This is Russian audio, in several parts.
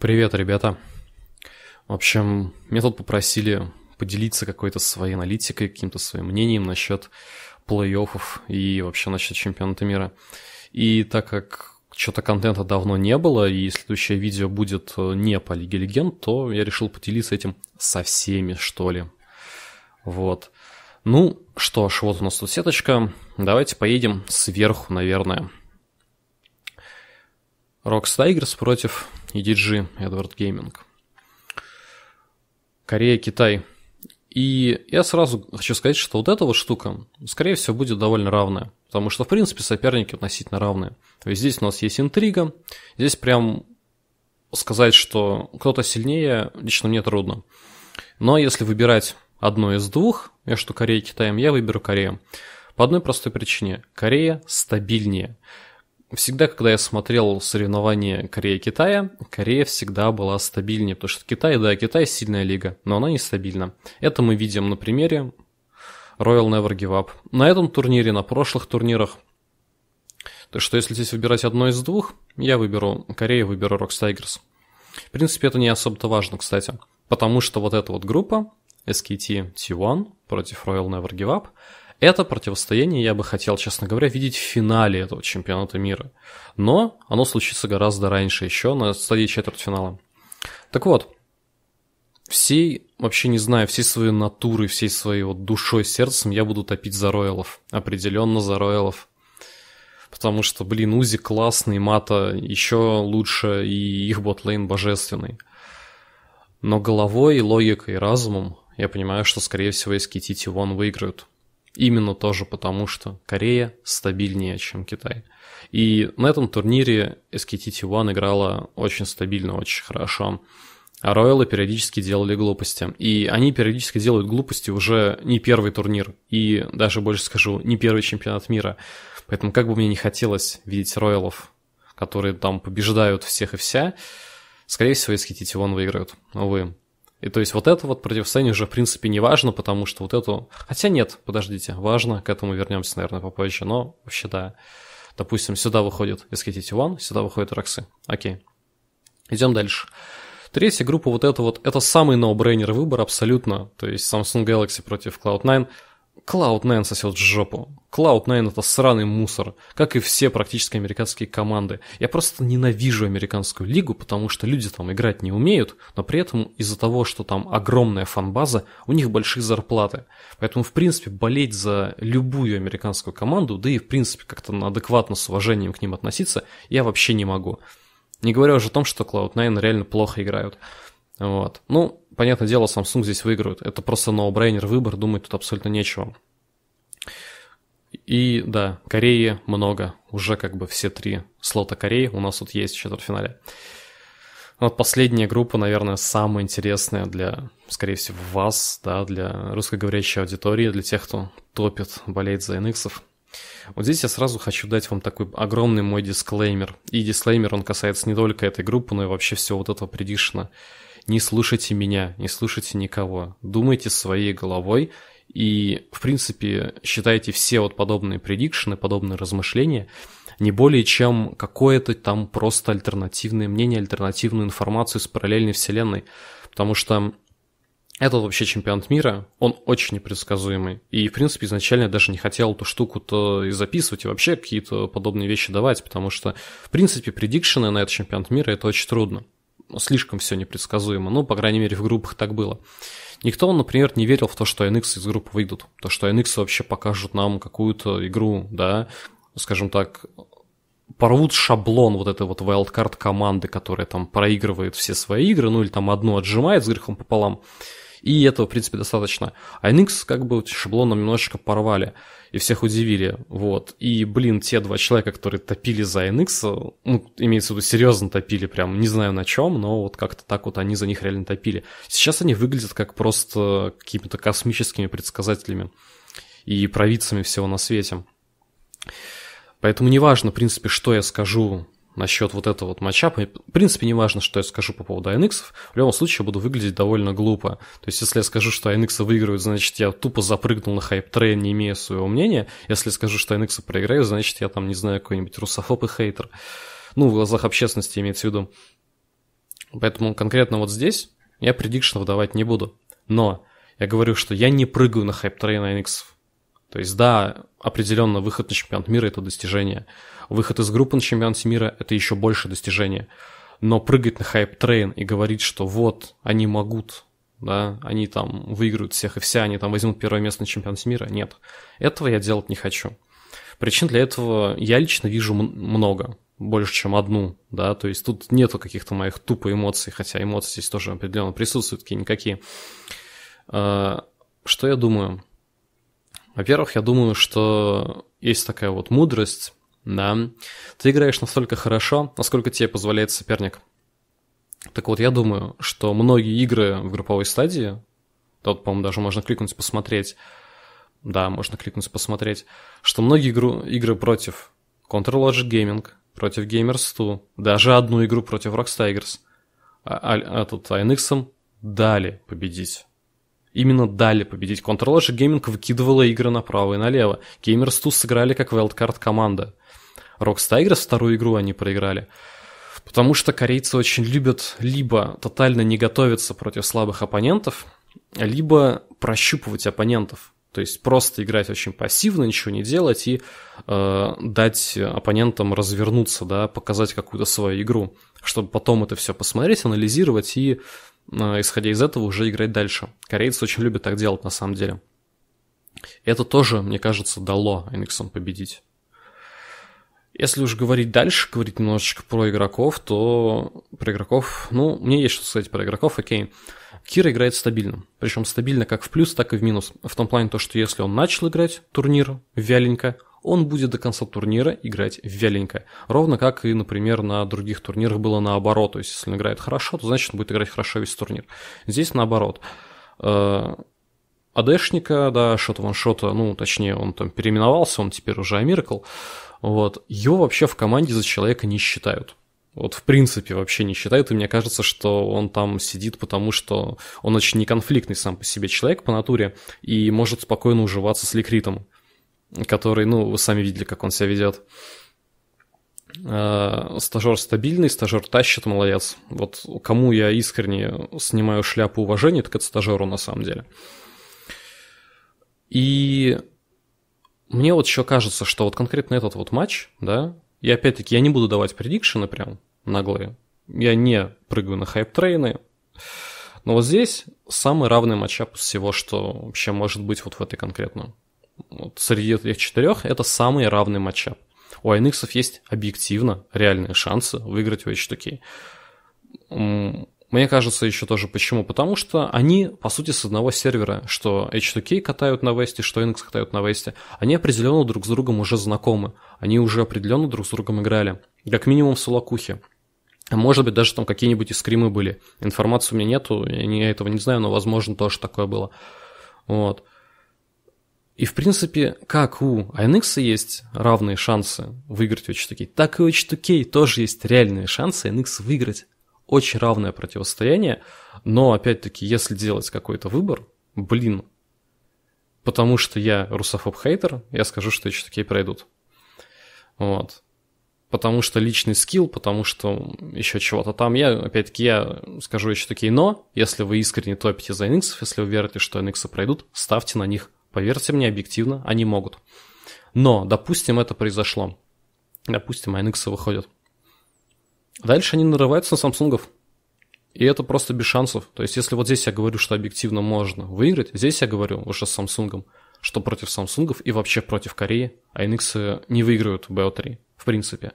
Привет, ребята. В общем, меня тут попросили поделиться какой-то своей аналитикой, каким-то своим мнением насчет плей-оффов и вообще насчет чемпионата мира. И так как что-то контента давно не было, и следующее видео будет э, не по Лиге Легенд, то я решил поделиться этим со всеми, что ли. Вот. Ну что ж, вот у нас тут сеточка. Давайте поедем сверху, наверное. Рокс Тайгерс против EDG, Эдвард Гейминг. Корея, Китай. И я сразу хочу сказать, что вот эта вот штука, скорее всего, будет довольно равная. Потому что, в принципе, соперники относительно равные. То есть здесь у нас есть интрига. Здесь прям сказать, что кто-то сильнее, лично мне трудно. Но если выбирать одно из двух между Кореей и Китаем, я выберу Корею. По одной простой причине. Корея стабильнее всегда, когда я смотрел соревнования Корея-Китая, Корея всегда была стабильнее, потому что Китай, да, Китай сильная лига, но она нестабильна. Это мы видим на примере Royal Never Give Up. На этом турнире, на прошлых турнирах. Так что если здесь выбирать одно из двух, я выберу Корею, выберу Rocks Tigers. В принципе, это не особо-то важно, кстати. Потому что вот эта вот группа, SKT T1 против Royal Never Give Up – это противостояние я бы хотел, честно говоря, видеть в финале этого чемпионата мира. Но оно случится гораздо раньше, еще на стадии четвертьфинала. Так вот, всей, вообще не знаю, всей своей натурой, всей своей вот душой, сердцем я буду топить за Роялов. Определенно за Роялов. Потому что, блин, Узи классный, Мата еще лучше, и их ботлейн божественный. Но головой, логикой и разумом я понимаю, что, скорее всего, если Китити Вон выиграют – Именно тоже потому, что Корея стабильнее, чем Китай. И на этом турнире SKT T1 играла очень стабильно, очень хорошо. А Роялы периодически делали глупости. И они периодически делают глупости уже не первый турнир. И даже больше скажу, не первый чемпионат мира. Поэтому как бы мне не хотелось видеть Роялов, которые там побеждают всех и вся, скорее всего, SKT T1 выиграют. Увы. И то есть вот это вот противостояние уже в принципе не важно, потому что вот эту... Хотя нет, подождите, важно, к этому вернемся, наверное, попозже, но вообще да. Допустим, сюда выходит, если хотите, One, сюда выходит Роксы. Окей. Идем дальше. Третья группа вот это вот, это самый ноубрейнер выбор абсолютно, то есть Samsung Galaxy против Cloud9. Cloud9 сосет жопу. Клауд 9 это сраный мусор, как и все практически американские команды. Я просто ненавижу американскую лигу, потому что люди там играть не умеют, но при этом из-за того, что там огромная фанбаза, у них большие зарплаты. Поэтому, в принципе, болеть за любую американскую команду, да и, в принципе, как-то адекватно с уважением к ним относиться, я вообще не могу. Не говоря уже о том, что Клауд 9 реально плохо играют. Вот. Ну, понятное дело, Samsung здесь выигрывает. Это просто ноубрейнер выбор, думать тут абсолютно нечего. И да, Кореи много. Уже как бы все три слота Кореи у нас тут есть в четвертьфинале. Вот последняя группа, наверное, самая интересная для, скорее всего, вас, да, для русскоговорящей аудитории, для тех, кто топит, болеет за NX. Вот здесь я сразу хочу дать вам такой огромный мой дисклеймер. И дисклеймер, он касается не только этой группы, но и вообще всего вот этого предишина не слушайте меня, не слушайте никого. Думайте своей головой и, в принципе, считайте все вот подобные предикшены, подобные размышления не более чем какое-то там просто альтернативное мнение, альтернативную информацию с параллельной вселенной. Потому что этот вообще чемпионат мира, он очень непредсказуемый. И, в принципе, изначально я даже не хотел эту штуку-то и записывать, и вообще какие-то подобные вещи давать, потому что, в принципе, предикшены на этот чемпионат мира – это очень трудно. Ну, слишком все непредсказуемо. Ну, по крайней мере, в группах так было. Никто, например, не верил в то, что NX из группы выйдут, то, что NX вообще покажут нам какую-то игру, да, скажем так, порвут шаблон вот этой вот wildcard команды, которая там проигрывает все свои игры, ну или там одну отжимает с грехом пополам. И этого, в принципе, достаточно. А NX как бы шаблоном немножечко порвали и всех удивили. Вот. И, блин, те два человека, которые топили за NX, ну, имеется в виду, серьезно топили, прям не знаю на чем, но вот как-то так вот они за них реально топили. Сейчас они выглядят как просто какими-то космическими предсказателями и провидцами всего на свете. Поэтому неважно, в принципе, что я скажу насчет вот этого вот матчапа. В принципе, не важно, что я скажу по поводу Айниксов. В любом случае, я буду выглядеть довольно глупо. То есть, если я скажу, что Айниксы выиграют, значит, я тупо запрыгнул на хайп-трейн, не имея своего мнения. Если я скажу, что Айниксы проиграют, значит, я там, не знаю, какой-нибудь русофоб и хейтер. Ну, в глазах общественности имеется в виду. Поэтому конкретно вот здесь я предикшенов давать не буду. Но я говорю, что я не прыгаю на хайп-трейн Айниксов. То есть, да, определенно выход на чемпионат мира – это достижение. Выход из группы на чемпионате мира – это еще больше достижение. Но прыгать на хайп-трейн и говорить, что вот, они могут, да, они там выиграют всех и вся, они там возьмут первое место на чемпионате мира – нет. Этого я делать не хочу. Причин для этого я лично вижу много, больше, чем одну, да, то есть тут нету каких-то моих тупо эмоций, хотя эмоции здесь тоже определенно присутствуют, какие-никакие. А, что я думаю? Во-первых, я думаю, что есть такая вот мудрость, да. Ты играешь настолько хорошо, насколько тебе позволяет соперник. Так вот, я думаю, что многие игры в групповой стадии, тут, по-моему, даже можно кликнуть посмотреть, да, можно кликнуть посмотреть, что многие игру, игры против Counter-Logic Gaming, против Gamers 2, даже одну игру против Rockstigers, а, а, а тут INX дали победить именно дали победить. Counter-Logic Gaming выкидывала игры направо и налево. Gamers 2 сыграли как wildcard команда. Rockstar Tigers вторую игру они проиграли. Потому что корейцы очень любят либо тотально не готовиться против слабых оппонентов, либо прощупывать оппонентов. То есть просто играть очень пассивно, ничего не делать и э, дать оппонентам развернуться, да, показать какую-то свою игру, чтобы потом это все посмотреть, анализировать и а, исходя из этого, уже играть дальше. Корейцы очень любят так делать на самом деле. Это тоже, мне кажется, дало Эниксон победить. Если уж говорить дальше, говорить немножечко про игроков, то про игроков, ну, мне есть что сказать про игроков, окей. Кира играет стабильно, причем стабильно как в плюс, так и в минус. В том плане то, что если он начал играть турнир вяленько, он будет до конца турнира играть вяленько. Ровно как и, например, на других турнирах было наоборот. То есть, если он играет хорошо, то значит он будет играть хорошо весь турнир. Здесь наоборот. АДшника, э, да, шот ваншота, ну, точнее, он там переименовался, он теперь уже Амиракл. Вот. Его вообще в команде за человека не считают. Вот в принципе вообще не считают, и мне кажется, что он там сидит, потому что он очень неконфликтный сам по себе человек по натуре и может спокойно уживаться с Ликритом который, ну, вы сами видели, как он себя ведет. А, стажер стабильный, стажер тащит, молодец. Вот кому я искренне снимаю шляпу уважения, так это стажеру на самом деле. И мне вот еще кажется, что вот конкретно этот вот матч, да, и опять-таки я не буду давать предикшены прям наглые, я не прыгаю на хайп-трейны, но вот здесь самый равный матчап из всего, что вообще может быть вот в этой конкретно вот, среди этих четырех это самый равный матчап. У Айнексов есть объективно реальные шансы выиграть у H2K. Мне кажется, еще тоже почему. Потому что они, по сути, с одного сервера, что H2K катают на весте, что Enix катают на весте, они определенно друг с другом уже знакомы. Они уже определенно друг с другом играли. Как минимум в Сулакухе. Может быть, даже там какие-нибудь искримы были. Информации у меня нету, я этого не знаю, но возможно тоже такое было. Вот. И, в принципе, как у INX есть равные шансы выиграть у H2K, так и у H2K тоже есть реальные шансы INX выиграть. Очень равное противостояние, но, опять-таки, если делать какой-то выбор, блин, потому что я русофоб-хейтер, я скажу, что H2K пройдут. Вот. Потому что личный скилл, потому что еще чего-то там. Я, опять-таки, я скажу H2K, но если вы искренне топите за NX, если вы верите, что NX пройдут, ставьте на них Поверьте мне, объективно, они могут. Но, допустим, это произошло. Допустим, ANX выходят. Дальше они нарываются на Самсунгов. И это просто без шансов. То есть, если вот здесь я говорю, что объективно можно выиграть, здесь я говорю уже с Самсунгом, что против Самсунгов и вообще против Кореи ANX не выигрывают BO3, в принципе.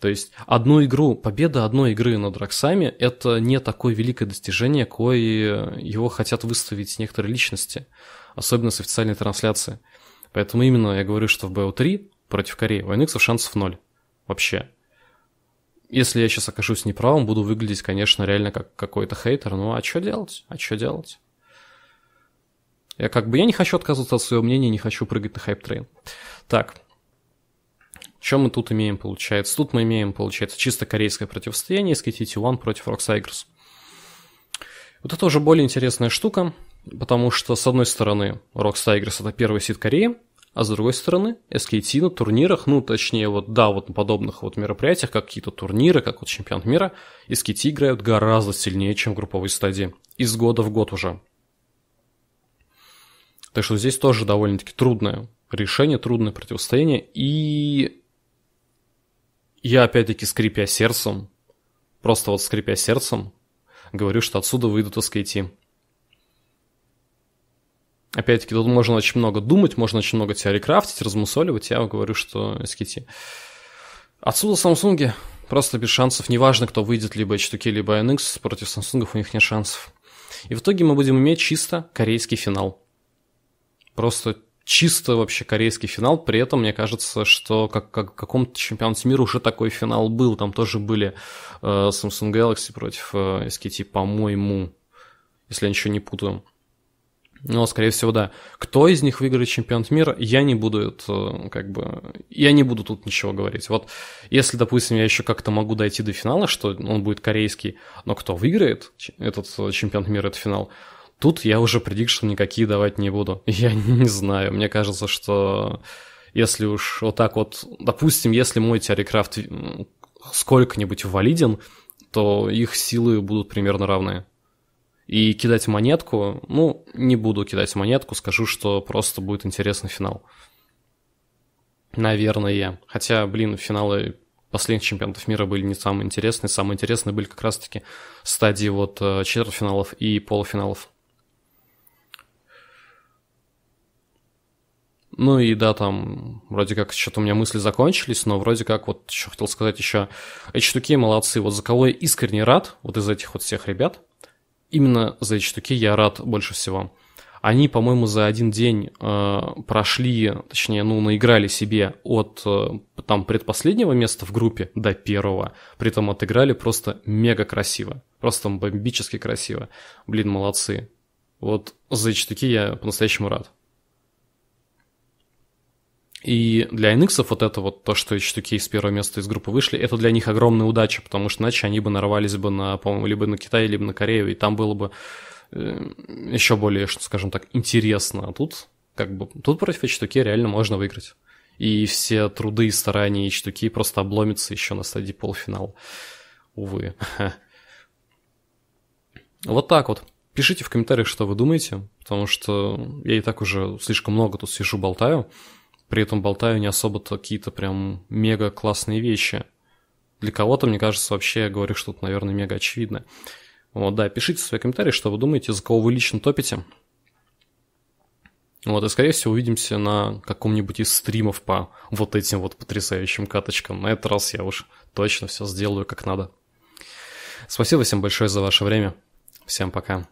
То есть одну игру, победа одной игры над Роксами – это не такое великое достижение, кое его хотят выставить некоторые личности, особенно с официальной трансляции. Поэтому именно я говорю, что в BO3 против Кореи у Linux шансов ноль. Вообще. Если я сейчас окажусь неправым, буду выглядеть, конечно, реально как какой-то хейтер. Ну а что делать? А что делать? Я как бы я не хочу отказываться от своего мнения, не хочу прыгать на хайп-трейн. Так, чем мы тут имеем, получается? Тут мы имеем, получается, чисто корейское противостояние SKT One против Rock Tigers. Вот это уже более интересная штука, потому что, с одной стороны, Rock Tigers это первый сид Кореи, а с другой стороны, SKT на турнирах, ну, точнее, вот, да, вот на подобных вот мероприятиях, как какие-то турниры, как вот чемпионат мира, SKT играют гораздо сильнее, чем в групповой стадии. Из года в год уже. Так что здесь тоже довольно-таки трудное решение, трудное противостояние. И я опять-таки, скрипя сердцем, просто вот скрипя сердцем, говорю, что отсюда выйдут SKT. Опять-таки, тут можно очень много думать, можно очень много теорий крафтить, размусоливать. Я говорю, что SKT. Отсюда Samsung просто без шансов. Неважно, кто выйдет, либо H2K, либо NX, против Samsung у них нет шансов. И в итоге мы будем иметь чисто корейский финал. Просто чисто вообще корейский финал. При этом, мне кажется, что как, как в каком-то чемпионате мира уже такой финал был. Там тоже были э, Samsung Galaxy против э, SKT, по-моему, если я ничего не путаю. Но, скорее всего, да. Кто из них выиграет чемпионат мира, я не буду это, э, как бы, я не буду тут ничего говорить. Вот если, допустим, я еще как-то могу дойти до финала, что он будет корейский, но кто выиграет этот э, чемпионат мира, этот финал, Тут я уже предикшн никакие давать не буду. Я не знаю, мне кажется, что если уж вот так вот... Допустим, если мой теорикрафт сколько-нибудь валиден, то их силы будут примерно равны. И кидать монетку, ну, не буду кидать монетку, скажу, что просто будет интересный финал. Наверное. Хотя, блин, финалы последних чемпионатов мира были не самые интересные. Самые интересные были как раз-таки стадии вот э, четвертьфиналов и полуфиналов. Ну и да, там вроде как что-то у меня мысли закончились, но вроде как вот еще хотел сказать еще, H2K молодцы, вот за кого я искренне рад, вот из этих вот всех ребят, именно за H2K я рад больше всего. Они, по-моему, за один день э, прошли, точнее, ну, наиграли себе от э, там предпоследнего места в группе до первого, при этом отыграли просто мега красиво, просто бомбически красиво. Блин, молодцы. Вот за H2K я по-настоящему рад. И для NX вот это вот, то, что H2K с первого места из группы вышли, это для них огромная удача, потому что иначе они бы нарвались бы на, по-моему, либо на Китай, либо на Корею, и там было бы э, еще более, скажем так, интересно. А тут, как бы, тут против H2K реально можно выиграть. И все труды и старания H2K просто обломятся еще на стадии полуфинала. Увы. Вот так вот. Пишите в комментариях, что вы думаете, потому что я и так уже слишком много тут сижу, болтаю при этом болтаю не особо-то какие-то прям мега классные вещи. Для кого-то, мне кажется, вообще я говорю что-то, наверное, мега очевидно. Вот, да, пишите свои комментарии, что вы думаете, за кого вы лично топите. Вот, и, скорее всего, увидимся на каком-нибудь из стримов по вот этим вот потрясающим каточкам. На этот раз я уж точно все сделаю как надо. Спасибо всем большое за ваше время. Всем пока.